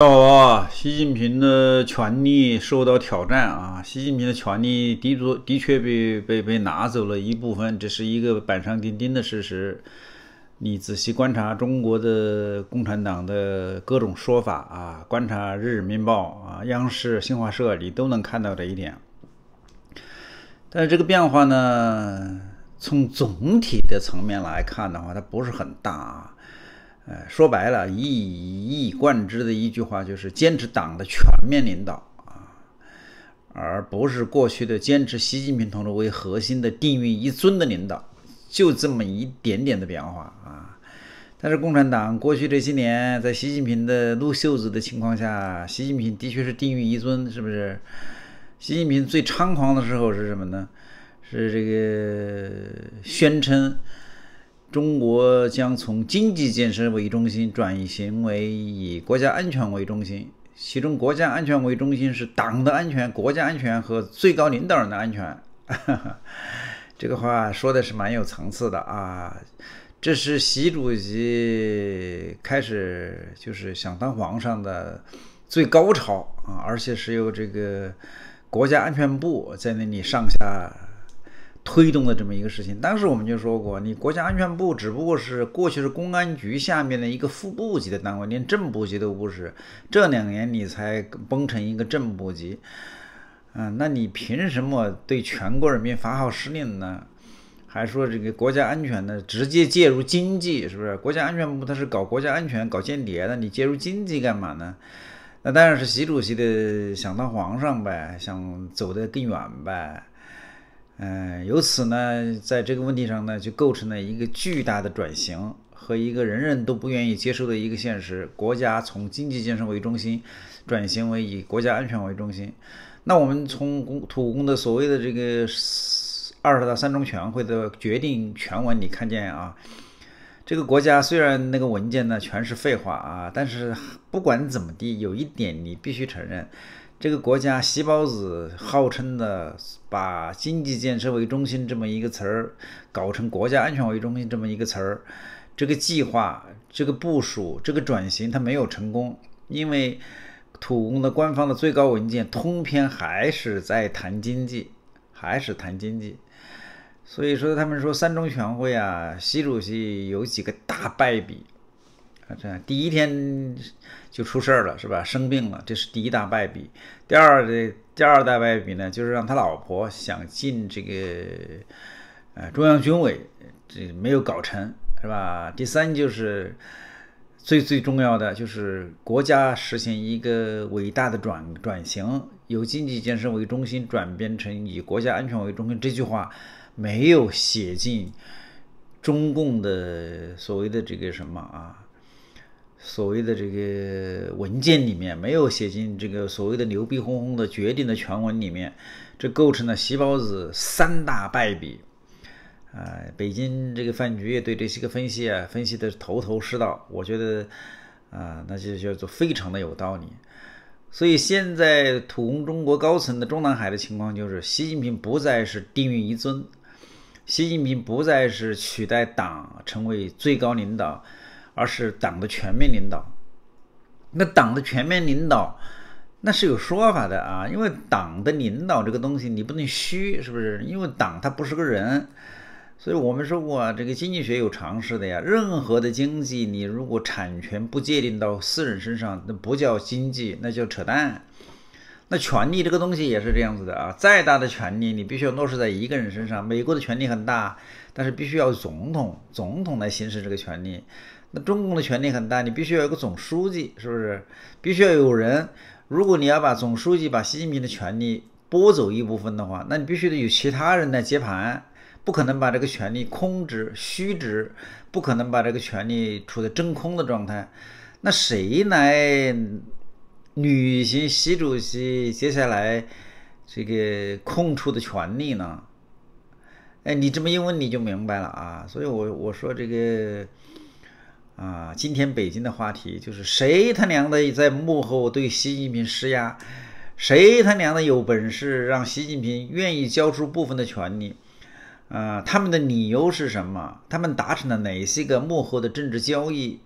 大啊！习近平的权力受到挑战啊！习近平的权力的作的确被被被拿走了一部分，这是一个板上钉钉的事实。你仔细观察中国的共产党的各种说法啊，观察《人民报》啊、央视、新华社，你都能看到这一点。但是这个变化呢，从总体的层面来看的话，它不是很大。呃，说白了，一以贯之的一句话就是坚持党的全面领导啊，而不是过去的坚持习近平同志为核心的定于一尊的领导，就这么一点点的变化啊。但是共产党过去这些年，在习近平的露袖子的情况下，习近平的确是定于一尊，是不是？习近平最猖狂的时候是什么呢？是这个宣称。中国将从经济建设为中心转型为以国家安全为中心，其中国家安全为中心是党的安全、国家安全和最高领导人的安全。这个话说的是蛮有层次的啊，这是习主席开始就是想当皇上的最高潮啊，而且是由这个国家安全部在那里上下。推动的这么一个事情，当时我们就说过，你国家安全部只不过是过去是公安局下面的一个副部级的单位，连正部级都不是。这两年你才崩成一个正部级，嗯，那你凭什么对全国人民发号施令呢？还说这个国家安全呢，直接介入经济，是不是？国家安全部它是搞国家安全、搞间谍的，你介入经济干嘛呢？那当然是习主席的想当皇上呗，想走得更远呗。嗯，由此呢，在这个问题上呢，就构成了一个巨大的转型和一个人人都不愿意接受的一个现实：国家从经济建设为中心，转型为以国家安全为中心。那我们从土工的所谓的这个二十大、三中全会的决定全文你看见啊，这个国家虽然那个文件呢全是废话啊，但是不管怎么地，有一点你必须承认。这个国家，习包子号称的把经济建设为中心这么一个词儿，搞成国家安全为中心这么一个词儿，这个计划、这个部署、这个转型，它没有成功，因为土工的官方的最高文件，通篇还是在谈经济，还是谈经济。所以说，他们说三中全会啊，习主席有几个大败笔。这样第一天就出事儿了，是吧？生病了，这是第一大败笔。第二的第二大败笔呢，就是让他老婆想进这个，呃，中央军委这没有搞成，是吧？第三就是最最重要的，就是国家实现一个伟大的转转型，由经济建设为中心转变成以国家安全为中心，这句话没有写进中共的所谓的这个什么啊？所谓的这个文件里面没有写进这个所谓的牛逼哄哄的决定的全文里面，这构成了“习包子”三大败笔。啊，北京这个饭局对这些个分析啊，分析的头头是道，我觉得啊，那就叫做非常的有道理。所以现在土工中国高层的中南海的情况就是，习近平不再是定狱一尊，习近平不再是取代党成为最高领导。而是党的全面领导，那党的全面领导那是有说法的啊，因为党的领导这个东西你不能虚，是不是？因为党它不是个人，所以我们说过这个经济学有常识的呀。任何的经济你如果产权不界定到私人身上，那不叫经济，那叫扯淡。那权力这个东西也是这样子的啊，再大的权力你必须要落实在一个人身上。美国的权力很大，但是必须要总统，总统来行使这个权力。那中共的权力很大，你必须要有个总书记，是不是？必须要有人。如果你要把总书记、把习近平的权力拨走一部分的话，那你必须得有其他人来接盘，不可能把这个权力空置、虚职，不可能把这个权力处在真空的状态。那谁来履行习主席接下来这个空出的权利呢？哎，你这么一问你就明白了啊。所以我我说这个。啊，今天北京的话题就是谁他娘的在幕后对习近平施压，谁他娘的有本事让习近平愿意交出部分的权利？啊，他们的理由是什么？他们达成了哪些个幕后的政治交易？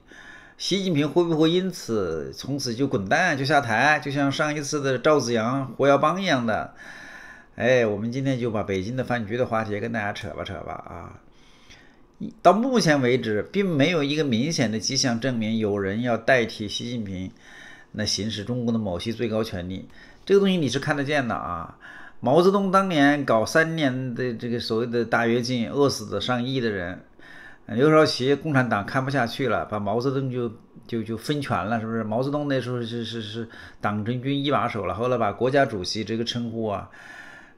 习近平会不会因此从此就滚蛋就下台？就像上一次的赵子阳、胡耀邦一样的？哎，我们今天就把北京的饭局的话题跟大家扯吧扯吧啊。到目前为止，并没有一个明显的迹象证明有人要代替习近平，那行使中共的某些最高权力。这个东西你是看得见的啊。毛泽东当年搞三年的这个所谓的大跃进，饿死的上亿的人。刘少奇、共产党看不下去了，把毛泽东就就就分权了，是不是？毛泽东那时候是是是党政军一把手了，后来把国家主席这个称呼啊。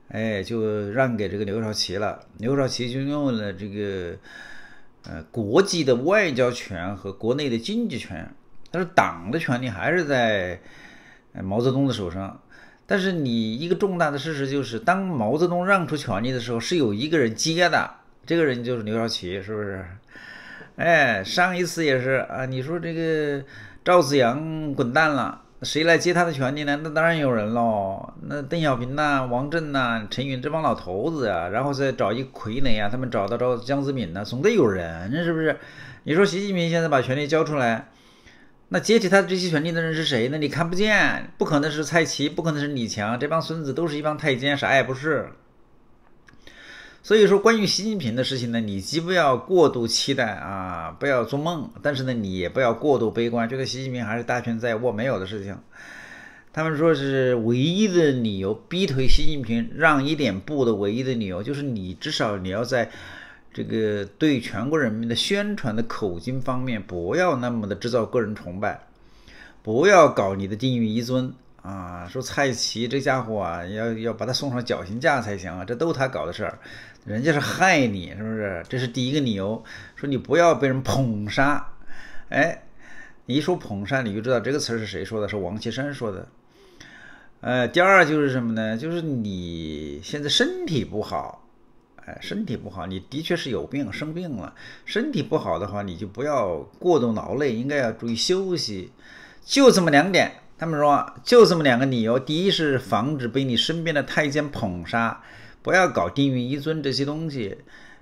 哎，就让给这个刘少奇了。刘少奇就用了这个，呃，国际的外交权和国内的经济权。但是党的权利还是在毛泽东的手上。但是你一个重大的事实就是，当毛泽东让出权力的时候，是有一个人接的，这个人就是刘少奇，是不是？哎，上一次也是啊，你说这个赵子阳滚蛋了。谁来接他的权利呢？那当然有人喽。那邓小平呐、王震呐、陈云这帮老头子啊，然后再找一傀儡啊，他们找到找江泽民呢，总得有人是不是？你说习近平现在把权力交出来，那接替他这些权利的人是谁呢？你看不见，不可能是蔡奇，不可能是李强，这帮孙子都是一帮太监，啥也不是。所以说，关于习近平的事情呢，你既不要过度期待啊，不要做梦，但是呢，你也不要过度悲观，觉得习近平还是大权在握没有的事情。他们说是唯一的理由，逼退习近平让一点步的唯一的理由，就是你至少你要在，这个对全国人民的宣传的口径方面不要那么的制造个人崇拜，不要搞你的敬语一尊啊，说蔡奇这家伙啊，要要把他送上绞刑架才行啊，这都他搞的事儿。人家是害你，是不是？这是第一个理由，说你不要被人捧杀。哎，你一说捧杀，你就知道这个词是谁说的，是王岐山说的。呃，第二就是什么呢？就是你现在身体不好，哎，身体不好，你的确是有病，生病了。身体不好的话，你就不要过度劳累，应该要注意休息。就这么两点，他们说就这么两个理由。第一是防止被你身边的太监捧杀。不要搞定于一尊这些东西，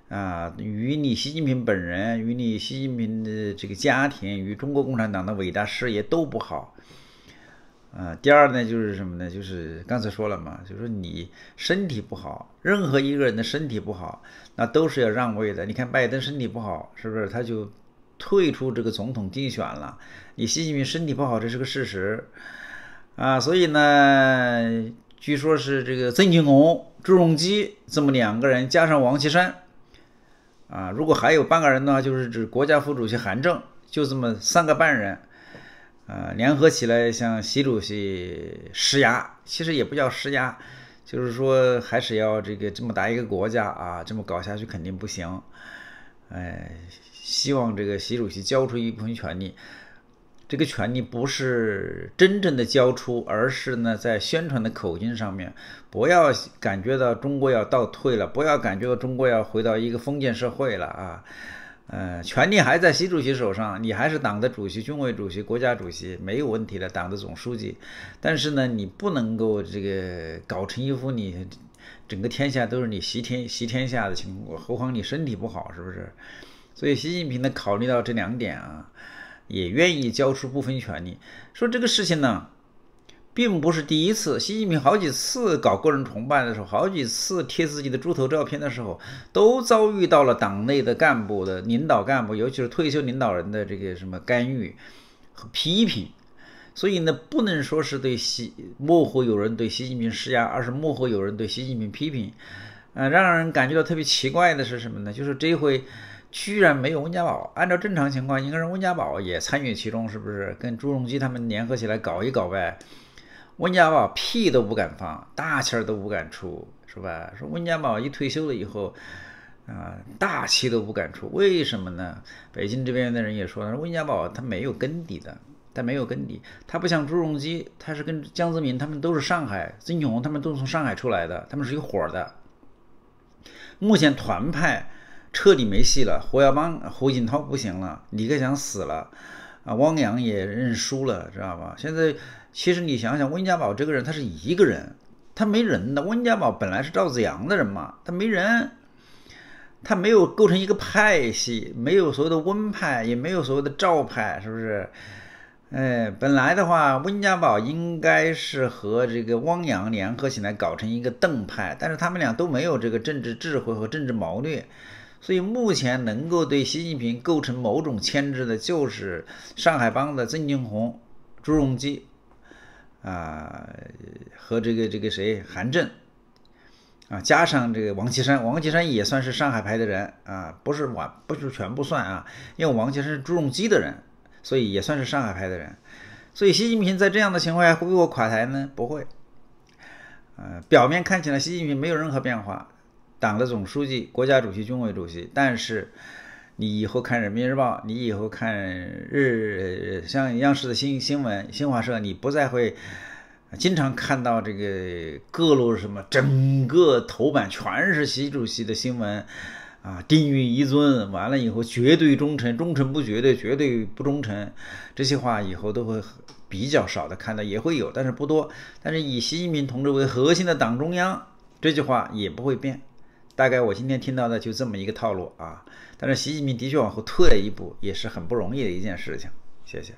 啊，与你习近平本人，与你习近平的这个家庭，与中国共产党的伟大事业都不好。啊，第二呢，就是什么呢？就是刚才说了嘛，就是你身体不好，任何一个人的身体不好，那都是要让位的。你看拜登身体不好，是不是他就退出这个总统竞选了？你习近平身体不好，这是个事实，啊，所以呢。据说，是这个曾庆红、朱镕基这么两个人，加上王岐山，啊，如果还有半个人的话，就是指国家副主席韩正，就这么三个半人，啊，联合起来向习主席施压。其实也不叫施压，就是说还是要这个这么大一个国家啊，这么搞下去肯定不行。哎，希望这个习主席交出一部分权力。这个权利不是真正的交出，而是呢，在宣传的口径上面，不要感觉到中国要倒退了，不要感觉到中国要回到一个封建社会了啊！呃，权力还在习主席手上，你还是党的主席、军委主席、国家主席，没有问题的，党的总书记。但是呢，你不能够这个搞成一副你整个天下都是你习天习天下的情况，何况你身体不好，是不是？所以，习近平呢，考虑到这两点啊。也愿意交出部分权利。说这个事情呢，并不是第一次。习近平好几次搞个人崇拜的时候，好几次贴自己的猪头照片的时候，都遭遇到了党内的干部的领导干部，尤其是退休领导人的这个什么干预和批评。所以呢，不能说是对习幕后有人对习近平施压，而是幕后有人对习近平批评。呃，让人感觉到特别奇怪的是什么呢？就是这回。居然没有温家宝，按照正常情况，应该是温家宝也参与其中，是不是？跟朱镕基他们联合起来搞一搞呗？温家宝屁都不敢放，大气儿都不敢出，是吧？说温家宝一退休了以后，啊，大气都不敢出，为什么呢？北京这边的人也说，温家宝他没有根底的，他没有根底，他不像朱镕基，他是跟江泽民他们都是上海，曾庆红他们都是从上海出来的，他们是一伙的。目前团派。彻底没戏了，胡耀邦、胡锦涛不行了，李克强死了，啊，汪洋也认输了，知道吧？现在其实你想想，温家宝这个人他是一个人，他没人。的温家宝本来是赵子阳的人嘛，他没人，他没有构成一个派系，没有所谓的温派，也没有所谓的赵派，是不是？哎，本来的话，温家宝应该是和这个汪洋联合起来搞成一个邓派，但是他们俩都没有这个政治智慧和政治谋略。所以目前能够对习近平构成某种牵制的，就是上海帮的曾庆红、朱镕基，啊，和这个这个谁韩正，啊，加上这个王岐山，王岐山也算是上海派的人啊，不是完不是全部算啊，因为王岐山是朱镕基的人，所以也算是上海派的人。所以习近平在这样的情况下会给我垮台呢？不会。嗯，表面看起来习近平没有任何变化。党的总书记、国家主席、军委主席，但是你以后看《人民日报》，你以后看日像央视的新新闻、新华社，你不再会经常看到这个各路什么，整个头版全是习主席的新闻啊，定于一尊，完了以后绝对忠诚，忠诚不绝对，绝对不忠诚这些话以后都会比较少的看到，也会有，但是不多。但是以习近平同志为核心的党中央，这句话也不会变。大概我今天听到的就这么一个套路啊，但是习近平的确往后退了一步，也是很不容易的一件事情。谢谢。